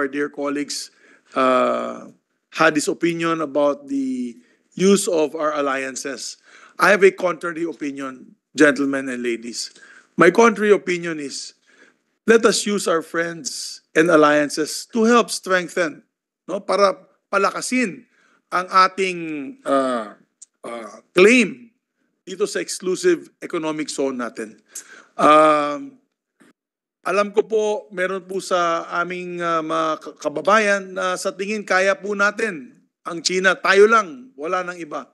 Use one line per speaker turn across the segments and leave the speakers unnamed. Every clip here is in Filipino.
our dear colleagues uh, had his opinion about the use of our alliances. I have a contrary opinion, gentlemen and ladies. My contrary opinion is let us use our friends and alliances to help strengthen, no, para palakasin ang ating uh, uh, claim dito sa exclusive economic zone natin. Um, alam ko po, meron po sa aming uh, mga kababayan na sa tingin kaya po natin ang China. Tayo lang, wala nang iba.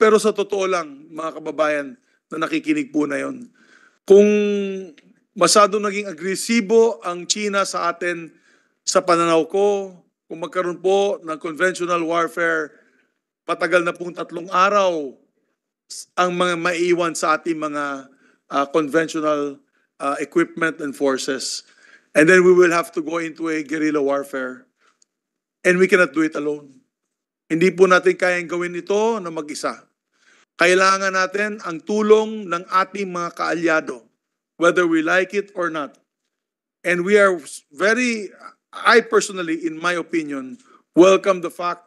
Pero sa totoo lang, mga kababayan na nakikinig po na yon, kung masado naging agresibo ang China sa atin sa pananaw ko, kung magkaroon po ng conventional warfare, patagal na pong tatlong araw ang mga maiiwan sa ating mga uh, conventional uh, equipment and forces. And then we will have to go into a guerrilla warfare. And we cannot do it alone. Hindi po natin kayang gawin ito na mag-isa. Kailangan natin ang tulong ng ating mga kaalyado, whether we like it or not. And we are very, I personally, in my opinion, welcome the fact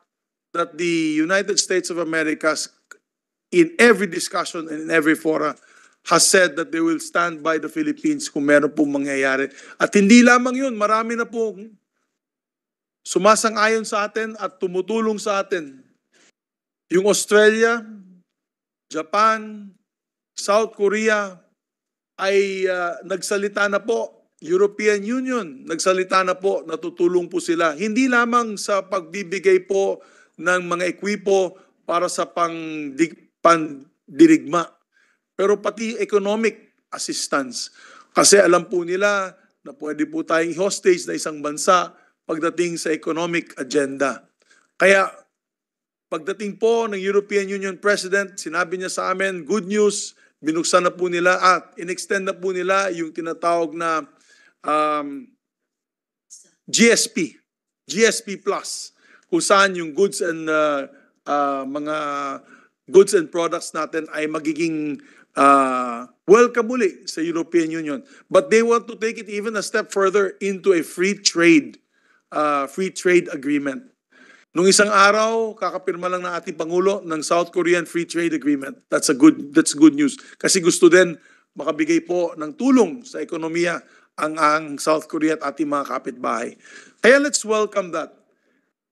that the United States of America, in every discussion and in every forum has said that they will stand by the Philippines kung meron pong mangyayari. At hindi lamang yun, marami na pong sumasang-ayon sa atin at tumutulong sa atin. Yung Australia, Japan, South Korea ay uh, nagsalita na po, European Union, nagsalita na po, natutulong po sila. Hindi lamang sa pagbibigay po ng mga ekwipo para sa pang, pang pero pati economic assistance. Kasi alam po nila na pwede po tayong hostage na isang bansa pagdating sa economic agenda. Kaya pagdating po ng European Union President, sinabi niya sa amin, good news, binuksan na po nila at inextend na po nila yung tinatawag na um, GSP, GSP Plus, kung saan yung goods and uh, uh, mga goods and products natin ay magiging uh, welcome muli sa European Union. But they want to take it even a step further into a free trade uh, free trade agreement. Nung isang araw, kakapirma lang ng ating Pangulo ng South Korean Free Trade Agreement. That's a good that's good news. Kasi gusto din makabigay po ng tulong sa ekonomiya ang ang South Korea at ating mga kapitbahay. Kaya let's welcome that.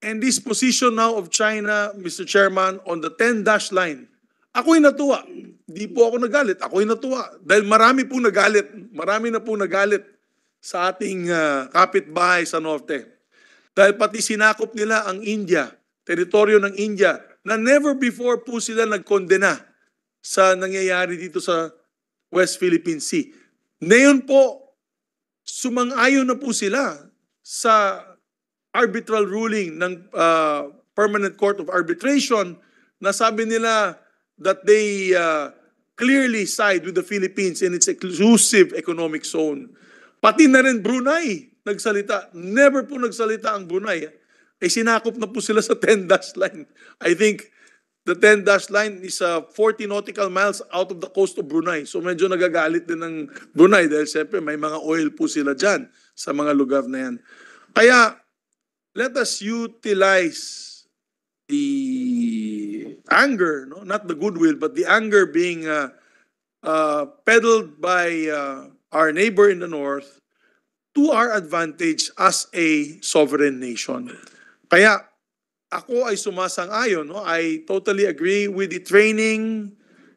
And this position now of China, Mr. Chairman, on the 10-dash line Ako'y natuwa. Di po ako nagalit. Ako'y natuwa. Dahil marami po nagalit. Marami na po nagalit sa ating uh, kapitbahay sa Norte. Dahil pati sinakop nila ang India, teritoryo ng India, na never before po sila nagkondena sa nangyayari dito sa West Philippine Sea. Ngayon po, sumang-ayon na po sila sa arbitral ruling ng uh, Permanent Court of Arbitration na sabi nila that they uh, clearly side with the Philippines in its exclusive economic zone. Pati na rin Brunei nagsalita. Never po nagsalita ang Brunei. Ay eh, sinakop na po sila sa 10-dash line. I think the 10-dash line is uh, 40 nautical miles out of the coast of Brunei. So medyo nagagalit din ng Brunei dahil siyempre may mga oil po sila dyan sa mga lugar na yan. Kaya let us utilize the anger, no? not the goodwill, but the anger being uh, uh, peddled by uh, our neighbor in the north to our advantage as a sovereign nation. Kaya ako ay sumasang-ayon. No? I totally agree with the training,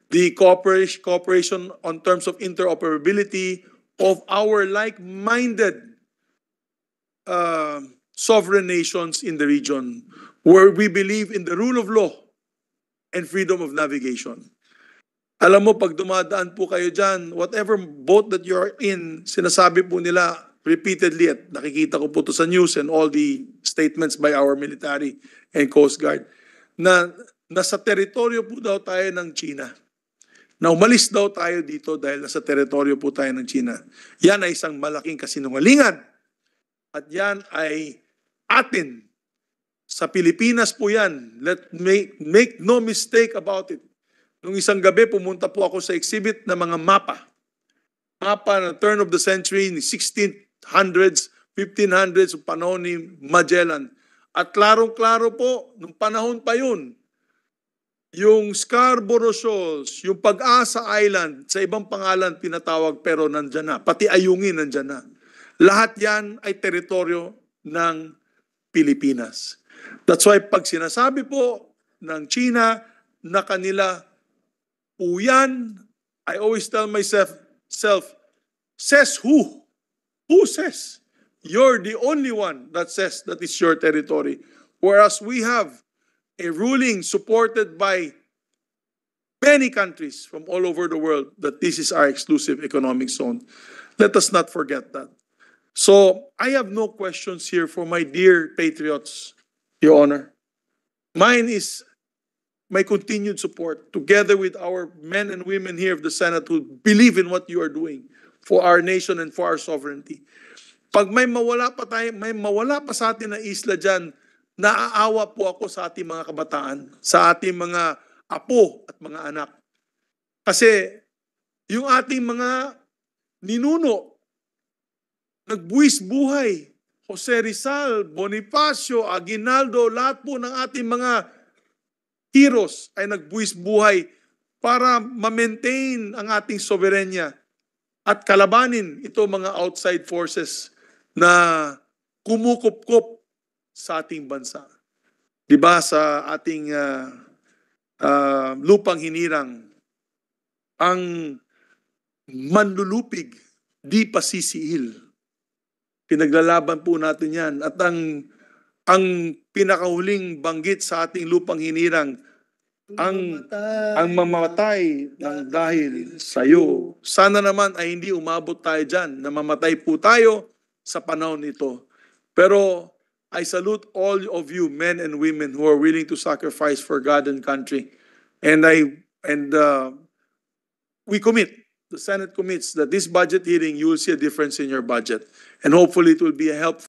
the cooperation, cooperation on terms of interoperability of our like-minded uh, sovereign nations in the region where we believe in the rule of law and freedom of navigation. Alam mo, pag dumadaan po kayo dyan, whatever boat that you're in, sinasabi po nila repeatedly at nakikita ko po to sa news and all the statements by our military and Coast Guard, na nasa teritoryo po daw tayo ng China. Na umalis daw tayo dito dahil nasa teritoryo po tayo ng China. Yan ay isang malaking kasinungalingan. At yan ay atin sa Pilipinas po yan. Let make, make no mistake about it. Nung isang gabi, pumunta po ako sa exhibit ng mga mapa. Mapa na turn of the century, 1600s, 1500s, panahon ni Magellan. At klarong-klaro po, nung panahon pa yun, yung Scarborough Shoals, yung Pag-asa Island, sa ibang pangalan pinatawag pero nandyan na. Pati Ayungin nandyan na. Lahat yan ay teritoryo ng Pilipinas. That's why pag sinasabi po ng China na kanila yan, I always tell myself, self, says who? Who says? You're the only one that says that is your territory. Whereas we have a ruling supported by many countries from all over the world that this is our exclusive economic zone. Let us not forget that. So, I have no questions here for my dear patriots, Your Honor. Mine is my continued support, together with our men and women here of the Senate who believe in what you are doing for our nation and for our sovereignty. Pag may mawala pa tayo, may mawala pa sa atin na isla dyan, naaawa po ako sa ating mga kabataan, sa ating mga apo at mga anak. Kasi yung ating mga ninuno nagbuwis buhay. Jose Rizal, Bonifacio, Aguinaldo, lahat po ng ating mga heroes ay nagbuwis buhay para ma-maintain ang ating soberenya at kalabanin ito mga outside forces na kumukupkop sa ating bansa. 'Di ba sa ating uh, uh, lupang hinirang ang manlulupig di pasisiil Pinaglalaban po natin yan. At ang, ang pinakahuling banggit sa ating lupang hinirang, ang ang mamamatay ng dahil sa iyo. Sana naman ay hindi umabot tayo diyan na mamatay po tayo sa panahon nito. Pero I salute all of you men and women who are willing to sacrifice for God and country. And I and uh, we commit the Senate commits that this budget hearing, you will see a difference in your budget. And hopefully it will be a help